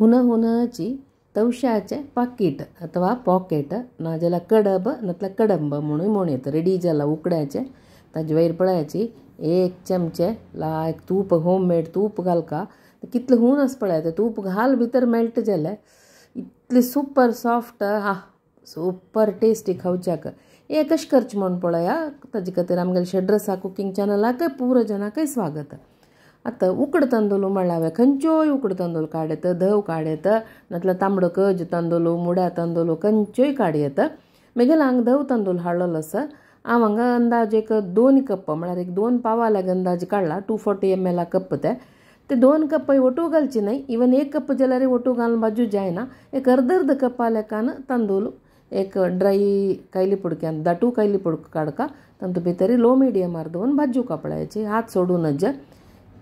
ಹುನ ಹುನಚಿ ತೌಶಾಚ packet अथवा pocket नाजाल्यार कडब नातल्या कडंब म्हणूय म्हण येत रेडी जाला उकड्याचे ताजे वयर पळयाची एक चमचे लायक तूप मेड तूप घालका कितलें हून आसा पळया तें तूप घाल भितर मेल्ट जालें इतले सुपर सॉफ्ट हा सुपर टेस्टी खावच्याक हे कशें म्हणून पळया ताजे खातीर आमगेले शेड्रसा कुकिंग चॅनलाक पुरो जनाकय स्वागत आतां उकड तांदूळ म्हळ्यावे खंयच्योय उकड तांदूळ काढेत धव काड येता तांबडं तांबडो कज तांदूळ मुड्या तांदूळ खंयच्योय काड येत म्हगेलो हांगा धव तांदूळ हाडलेलो हांव हांगा अंदाज एक दोन कप म्हळ्यार एक दोन पावा ला अंदाज काढला two forty M L cup ते ते दोन कप्प ओटू घालची नाही इवन एक कप जाल्यार ओटू घालून बाजू जायना एक अर्ध अर्द कप्पा लेखान तांदूळ एक ड्राई कायली पुडक्यान दाटू कायली पुडक काडका तंतु भितर लो मिडियमार दोन बाजू कापडायची हात सोडून ज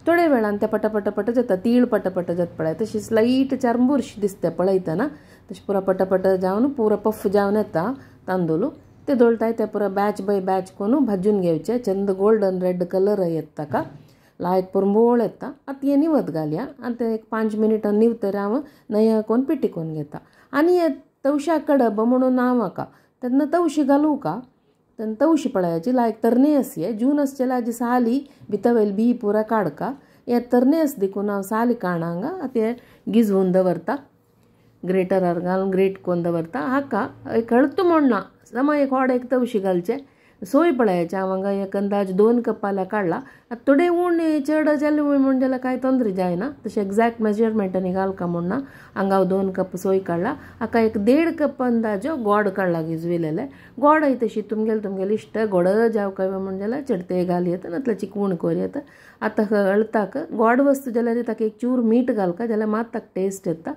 थोड्या वेळान ते पटपट पट तीळ पटपट जात पळय तशी स्लाईट चार बुरशी दिसता पळयताना तशी पुरा पटपट जावन पुरा पफ जावन येता तांदूळ ते दोळटाय ते पुरा बॅच बाय बॅच कोण भाजून घेवचे चंद गोल्डन रेड कलर येत लायक लायत पुरंबोळ येता आतां हे निवत घालया आनी ते एक पांच मिनटां निवतर हा नया कोण पिटी कोण घेता आणि तवश्या कडब म्हणून हांव का तेन्ना तवशी घालूं का तेन्ना तवशी पळयाची लायक तरनेयस ये जून आसचे लाज साली बितवेल बी पुरा काडका हे तरनेयस देखून साली काणांगा, हांगा तें गिज दवरता ग्रेटर अर्गान ग्रेट कोंद दवरता हाका एक हळत म्हण ना एक व्हड एक तवशी ಸೋಯ್ ಪಳಾಯಚೆ एक अंदाज दोन ಕಪ್ಪಾಲ ಕಾಡ್ಲ ಅದು ತೊಡೆ ಉಣ್ಣೆ ಚಡ ಜಲ್ काय ಕಾಯಿ जाय ना तशें एक्झॅक्ट मेजरमेंट घालका म्हूण ना हांगा दोन कप सोय काडला हाका एक देड कप अंदाजो गोड काडला गिजविलेले गोड आहे तशी तुमगेले तुमगेले इश्ट गोड जाव कवे म्हूण जाल्यार चिडते घाल येता नातल्या चिकवण कोर येत आतां हळताक गोड वस्तू जाल्यार ताका एक चूर मीठ घालका जाल्यार मात ताका टेस्ट येता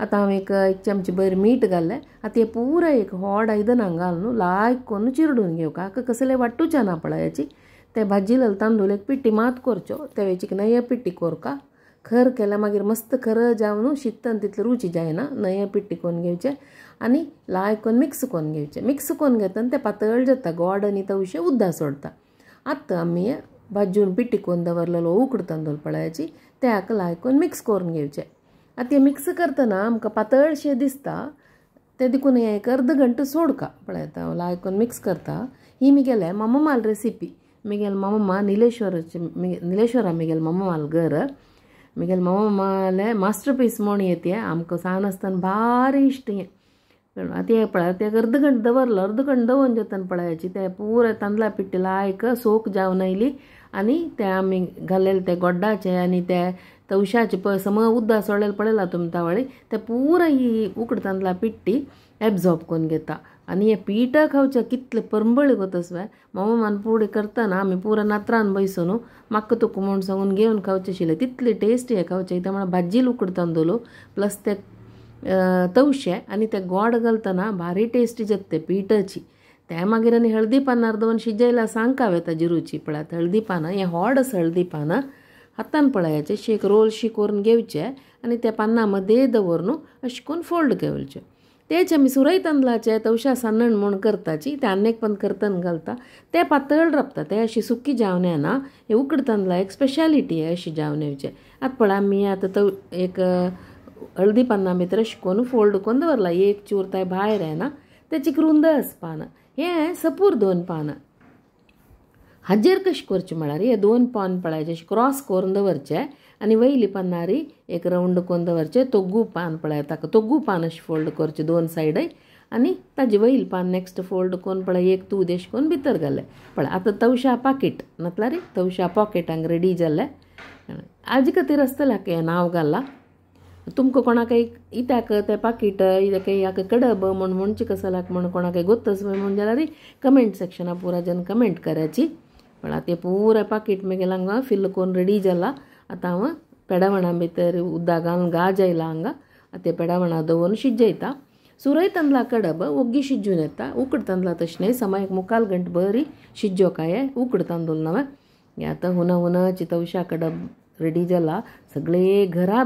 आता हांव एक एक चमचे भर मीठ घाल्लें आतां हें पुरो एक व्हड घाल न्हू लायक करून चिरडून का हाका कसले वाटू ना पळयाची ते भाजी तांदूळ एक पिट्टी मात करच्यो तेवे नये पिट्टी कोरका खर केल्या मागीर मस्त खर न्हू शितन तितलें रुची जायना नये पिट्टी करून घेवचें आनी लायक करून मिक्स करून घेवचें मिक्स करून घेतना ते पातळ जाता गोड आनी तवशें उद्दा सोडता आतां आमी भाजून पिट्टी कोण दवरलेलो उकड तांदूळ पळयाची ते हाका लायक करून मिक्स करून घेवचे आतां हें मिक्स करतना आमकां पातळशें दिसता ते देखून हें एक अर्द घंट सोडका का पळयता मिक्स करता ही मगेले मम्मा रेसिपी मिगेल मम्मा निलेश्वराचे निलेश्वरा मिगेल मम्मा माल घर मिगेल मममाले मास्टरपीस मास्टर पीस म्हूण येते आमकां सान आसतना भारी इश्ट हें आतां हें पळय ते अर्द घंट दवरलो अर्द घंट दवरून पळयाची ते पुरो तांदळा पिट्टी लायक सोक जावन आयली आनी ते आमी घालेलें ते गोड्डाचे आनी ते ತವಶಾಚಿ ಪ ಸಮ ಉದ್ದ ಸೊಳ್ಳೆಲ್ ಪಡೆಲ್ಲ ತುಂಬ್ತಾವಳಿ ते ಪೂರ ही उकड तांदळा पिट्टी एब्झॉर्ब करून घेता आणि हे पिठा खावच्या कितले परंबळी कोतस वय मम्मा मान पुढे करताना आम्ही पुरा नात्रान बैसो न्हू म्हाका तुका म्हूण सांगून घेवन खावचे आशिल्ले तितले टेस्टी आहे खावचे कित्याक भाजी उकड तांदूलो प्लस ते तवशे आनी ते गोड घालतना भारी टेस्टी जाता ते पिठाची त्या मागीर आनी हळदी पानार दोन शिजयला सांकावे ताजी रुची पळात हळदी पानां हें हॉड हळदी पानां हातान पळयाचे शेक रोल शी करून घेवचे आणि त्या पानामध्ये दवरून अशी करून फोल्ड घेवचे तेच आम्ही सुरई तांदळाचे तवशा सान्नण म्हणून करताची ते अनेक पण करतान घालता ते पातळ रपता ते अशी सुकी जावण्या ना हे उकड तांदळा एक स्पेशालिटी आहे अशी जावण्याचे आता पळा मी आता तव एक हळदी पानां भितर शिकोन फोल्ड करून दवरला एक चूर ताय भायर आहे ना त्याची रुंद पानं हे सपूर दोन पानं कशी करचे म्हळ्यार हे दोन पान पळायचे अशें क्रॉस कोरून दवरचे आनी वयली री एक रावंड करून दवरचे तोग्गू पान पळय ताका तोग्गू पान अशें फोल्ड करचे दोन सायडय आनी ताजे वयल पान नेक्स्ट फोल्ड कोन पळय एक तूं देश कोरून भितर घालें पळय आतां तवशा पाकीट नातल्या रे तवशा पॉकेटांक रेडी जाल्ले हाजे खातीर आसतलें हाका नांव घालां तुमकां कोणाकय इत्याक तें पाकीट हाका कडब म्हण म्हणचे कसलाक म्हण कोणाक गोत्तस म्हण जाल्यार कमेंट सेक्शना पुरा जन कमेंट करायची પણ તે ಫಿಲ್ ಪಾಕಿಟ್ಮೇಗೆಲ್ಲ ರೆಡಿ ಜಲ್ಲ ರೆಡಿಜಲ್ಲ ಅವ ಪೆಡವಣ ಬಿತ್ತರಿ ಉದ್ದಾಗ ಗಾಜ ಇಲ್ಲ ಹಂಗ ಅತ್ತೆ ಪೆಡವಣ ಅದವನು ಶಿಜ್ಜೈತ ಸುರೈ ತಂದ್ಲ ಕಡಬ ಒಗ್ಗಿ ಶಿಜ್ಜುನೆತ್ತ ಉಕ್ಕಡ್ ತಂದ್ಲ ತಕ್ಷಣ ಸಮಯಕ್ಕೆ ಮುಕ್ಕಾಲು ಗಂಟೆ ಬರಿ ಶಿಜ್ಜೋಕಾಯ ಉಕ್ಕಡ್ ತಂದುಲ್ ನಾವೆ ಯಾತ ಹುನ ಹುನ ಚಿತ ಉಷಾ ಕಡಬ್ ರೆಡಿ ಜಲ್ಲ ಸಗಲೆ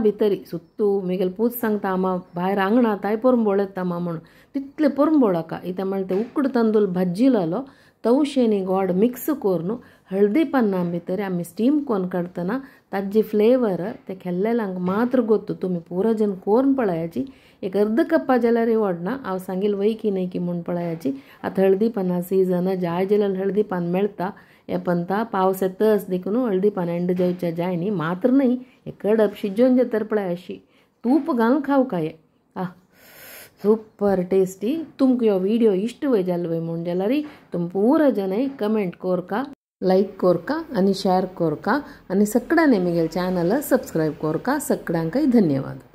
ಭತರಿ ಸುತ್ತು ಮುಗೇ ಪೂಜ ಸಾಗಮಾ ಭಾಯ ಆಂಗಣಾ ಥಾಯ ಪೊರಮ ಬೋಳತು ತಿತ್ಲೆ ಪೊರ ಬೋಳಕ ಇಕ್ಡು ತಂದೂರು ತಂದೂಲ್ ತಷೆ ಈ ಗೋಡ ಮಿಕ್ಸ್ ಕೊರ हळदी पानां तरी आम्ही स्टीम कोण काढत ताजी फ्लेवर ते खेळलेले मात्र गोत्तो तुम्ही पूरा जन कोण पळयाची एक अर्ध जेला रेवडना हा सांगील वय की नाही की म्हणून पळयाची आता हळदी पानं सिजन ज्या ज्या हळदी पान मेळता हे पंता पावस येतोच देख हळदी पान जायच्या जाय नी मात्र हे कडप शिजवून तर पळयाशी तूप घालून खाऊ का हे आह सुपर टेस्टी वय इश्टरी तुम पूर जन कमेंट कोर का लाईक कोरका का आणि शेअर कर का आणि सगळ्याने मी गेल्या चॅनलला सबस्क्राईब कर का धन्यवाद